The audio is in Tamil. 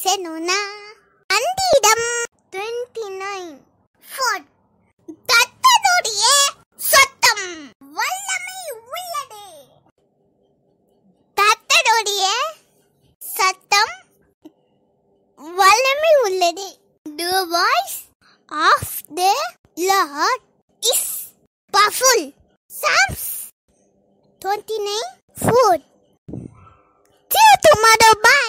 செனுனா அந்திடம் டுவெண்ட்டி நைன் ஃபோர் தத்தனுடைய சத்தம் வல்லமை உள்ளது தத்தனுடைய சத்தம் வல்லமை உள்ளது the voice of the Lord is powerful Psalms twenty nine four See you tomorrow.